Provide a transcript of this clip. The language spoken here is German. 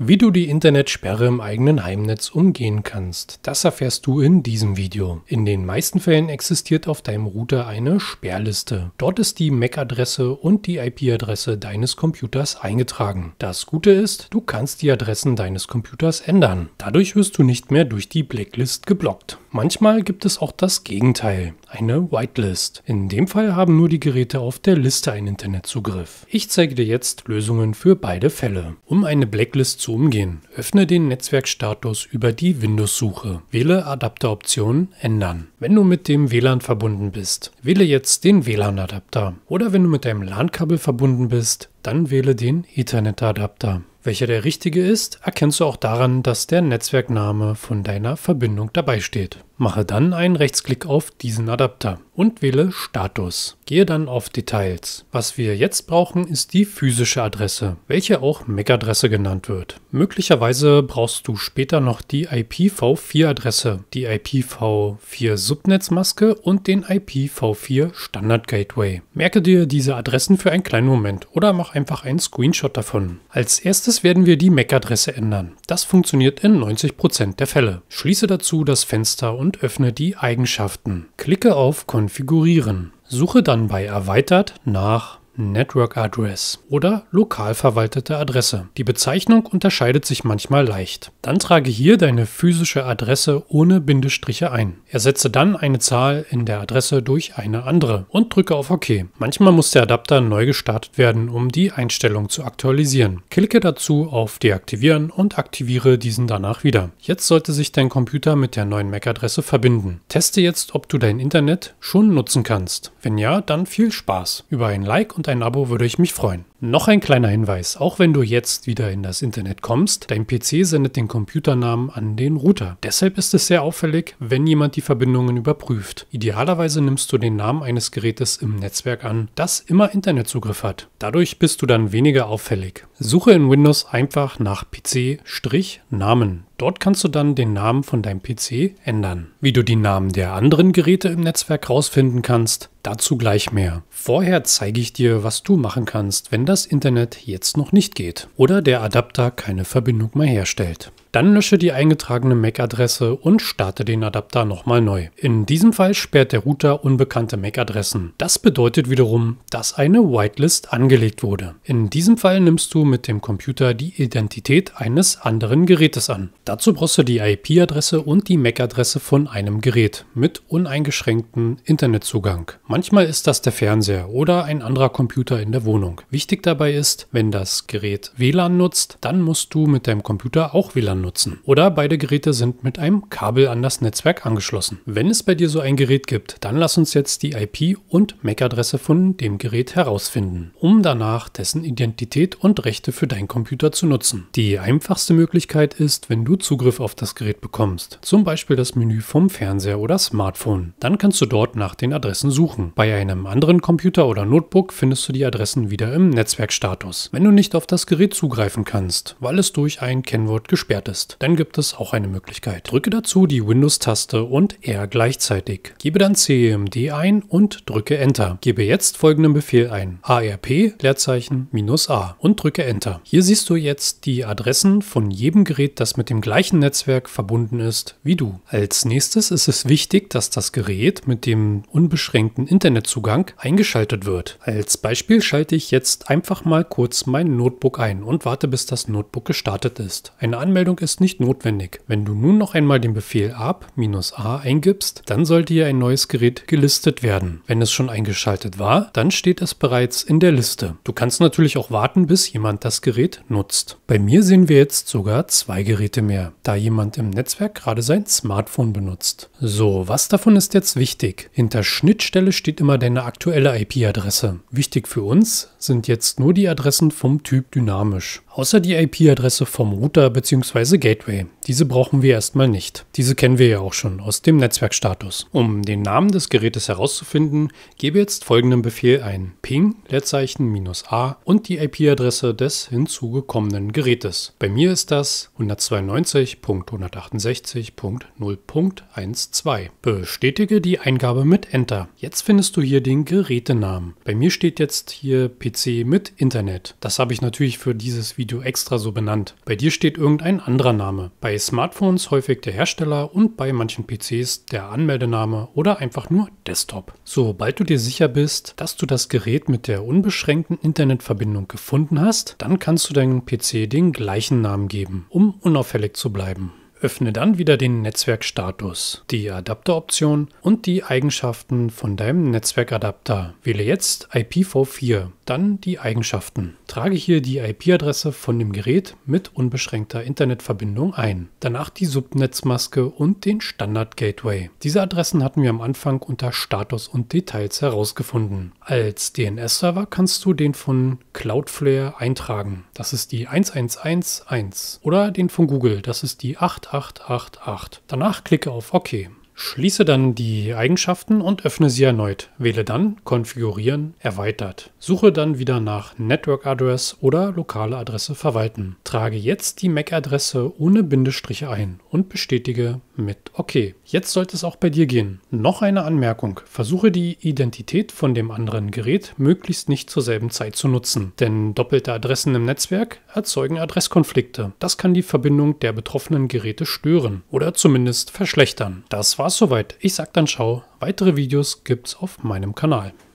Wie du die Internetsperre im eigenen Heimnetz umgehen kannst, das erfährst du in diesem Video. In den meisten Fällen existiert auf deinem Router eine Sperrliste. Dort ist die MAC-Adresse e und die IP-Adresse deines Computers eingetragen. Das Gute ist, du kannst die Adressen deines Computers ändern. Dadurch wirst du nicht mehr durch die Blacklist geblockt. Manchmal gibt es auch das Gegenteil, eine Whitelist. In dem Fall haben nur die Geräte auf der Liste einen Internetzugriff. Ich zeige dir jetzt Lösungen für beide Fälle. Um eine Blacklist zu umgehen, öffne den Netzwerkstatus über die Windows-Suche. Wähle Adapteroptionen Ändern. Wenn du mit dem WLAN verbunden bist, wähle jetzt den WLAN-Adapter. Oder wenn du mit deinem LAN-Kabel verbunden bist, dann wähle den Ethernet-Adapter. Welcher der richtige ist, erkennst du auch daran, dass der Netzwerkname von deiner Verbindung dabei steht. Mache dann einen Rechtsklick auf diesen Adapter und wähle Status. Gehe dann auf Details. Was wir jetzt brauchen, ist die physische Adresse, welche auch MAC-Adresse e genannt wird. Möglicherweise brauchst du später noch die IPv4-Adresse, die IPv4-Subnetzmaske und den IPv4 Standard Gateway. Merke dir diese Adressen für einen kleinen Moment oder mach einfach einen Screenshot davon. Als erstes werden wir die MAC-Adresse e ändern. Das funktioniert in 90% der Fälle. Schließe dazu das Fenster und und öffne die Eigenschaften. Klicke auf Konfigurieren. Suche dann bei Erweitert nach Network Address oder lokal verwaltete Adresse. Die Bezeichnung unterscheidet sich manchmal leicht. Dann trage hier deine physische Adresse ohne Bindestriche ein. Ersetze dann eine Zahl in der Adresse durch eine andere und drücke auf OK. Manchmal muss der Adapter neu gestartet werden, um die Einstellung zu aktualisieren. Klicke dazu auf Deaktivieren und aktiviere diesen danach wieder. Jetzt sollte sich dein Computer mit der neuen MAC-Adresse verbinden. Teste jetzt, ob du dein Internet schon nutzen kannst. Wenn ja, dann viel Spaß. Über ein Like und ein Abo würde ich mich freuen. Noch ein kleiner Hinweis, auch wenn du jetzt wieder in das Internet kommst, dein PC sendet den Computernamen an den Router. Deshalb ist es sehr auffällig, wenn jemand die Verbindungen überprüft. Idealerweise nimmst du den Namen eines Gerätes im Netzwerk an, das immer Internetzugriff hat. Dadurch bist du dann weniger auffällig. Suche in Windows einfach nach PC-Namen. Dort kannst du dann den Namen von deinem PC ändern. Wie du die Namen der anderen Geräte im Netzwerk rausfinden kannst, dazu gleich mehr. Vorher zeige ich dir, was du machen kannst, wenn das Internet jetzt noch nicht geht oder der Adapter keine Verbindung mehr herstellt. Dann lösche die eingetragene MAC-Adresse und starte den Adapter nochmal neu. In diesem Fall sperrt der Router unbekannte MAC-Adressen. Das bedeutet wiederum, dass eine Whitelist angelegt wurde. In diesem Fall nimmst du mit dem Computer die Identität eines anderen Gerätes an. Dazu brauchst du die IP-Adresse und die MAC-Adresse von einem Gerät mit uneingeschränktem Internetzugang. Manchmal ist das der Fernseher oder ein anderer Computer in der Wohnung. Wichtig Wichtig dabei ist, wenn das Gerät WLAN nutzt, dann musst du mit deinem Computer auch WLAN nutzen. Oder beide Geräte sind mit einem Kabel an das Netzwerk angeschlossen. Wenn es bei dir so ein Gerät gibt, dann lass uns jetzt die IP und MAC-Adresse von dem Gerät herausfinden, um danach dessen Identität und Rechte für deinen Computer zu nutzen. Die einfachste Möglichkeit ist, wenn du Zugriff auf das Gerät bekommst, zum Beispiel das Menü vom Fernseher oder Smartphone. Dann kannst du dort nach den Adressen suchen. Bei einem anderen Computer oder Notebook findest du die Adressen wieder im Netzwerk. Netzwerkstatus, wenn du nicht auf das Gerät zugreifen kannst, weil es durch ein Kennwort gesperrt ist. Dann gibt es auch eine Möglichkeit. Drücke dazu die Windows-Taste und R gleichzeitig. Gebe dann CMD ein und drücke Enter. Gebe jetzt folgenden Befehl ein. ARP Leerzeichen A und drücke Enter. Hier siehst du jetzt die Adressen von jedem Gerät, das mit dem gleichen Netzwerk verbunden ist wie du. Als nächstes ist es wichtig, dass das Gerät mit dem unbeschränkten Internetzugang eingeschaltet wird. Als Beispiel schalte ich jetzt einmal einfach mal kurz mein Notebook ein und warte, bis das Notebook gestartet ist. Eine Anmeldung ist nicht notwendig. Wenn du nun noch einmal den Befehl ab-a eingibst, dann sollte hier ein neues Gerät gelistet werden. Wenn es schon eingeschaltet war, dann steht es bereits in der Liste. Du kannst natürlich auch warten, bis jemand das Gerät nutzt. Bei mir sehen wir jetzt sogar zwei Geräte mehr, da jemand im Netzwerk gerade sein Smartphone benutzt. So, was davon ist jetzt wichtig? Hinter Schnittstelle steht immer deine aktuelle IP-Adresse. Wichtig für uns sind jetzt jetzt nur die Adressen vom Typ dynamisch, außer die IP-Adresse vom Router bzw. Gateway. Diese brauchen wir erstmal nicht. Diese kennen wir ja auch schon aus dem Netzwerkstatus. Um den Namen des Gerätes herauszufinden, gebe jetzt folgenden Befehl ein: ping Leerzeichen -a und die IP-Adresse des hinzugekommenen Gerätes. Bei mir ist das 192.168.0.12. Bestätige die Eingabe mit Enter. Jetzt findest du hier den Gerätenamen. Bei mir steht jetzt hier PC mit Internet. Das habe ich natürlich für dieses Video extra so benannt. Bei dir steht irgendein anderer Name. Bei Smartphones häufig der Hersteller und bei manchen PCs der Anmeldename oder einfach nur Desktop. Sobald du dir sicher bist, dass du das Gerät mit der unbeschränkten Internetverbindung gefunden hast, dann kannst du deinem PC den gleichen Namen geben, um unauffällig zu bleiben. Öffne dann wieder den Netzwerkstatus, die Adapteroption und die Eigenschaften von deinem Netzwerkadapter. Wähle jetzt IPv4, dann die Eigenschaften. Trage hier die IP-Adresse von dem Gerät mit unbeschränkter Internetverbindung ein. Danach die Subnetzmaske und den Standard-Gateway. Diese Adressen hatten wir am Anfang unter Status und Details herausgefunden. Als DNS-Server kannst du den von Cloudflare eintragen. Das ist die 1111 oder den von Google. Das ist die 8 8888. Danach klicke auf OK. Schließe dann die Eigenschaften und öffne sie erneut. Wähle dann Konfigurieren erweitert. Suche dann wieder nach Network Address oder lokale Adresse verwalten. Trage jetzt die MAC-Adresse ohne Bindestriche ein und bestätige mit OK. Jetzt sollte es auch bei dir gehen. Noch eine Anmerkung. Versuche die Identität von dem anderen Gerät möglichst nicht zur selben Zeit zu nutzen, denn doppelte Adressen im Netzwerk erzeugen Adresskonflikte. Das kann die Verbindung der betroffenen Geräte stören oder zumindest verschlechtern. Das war war's soweit. Ich sag dann schau. Weitere Videos gibt's auf meinem Kanal.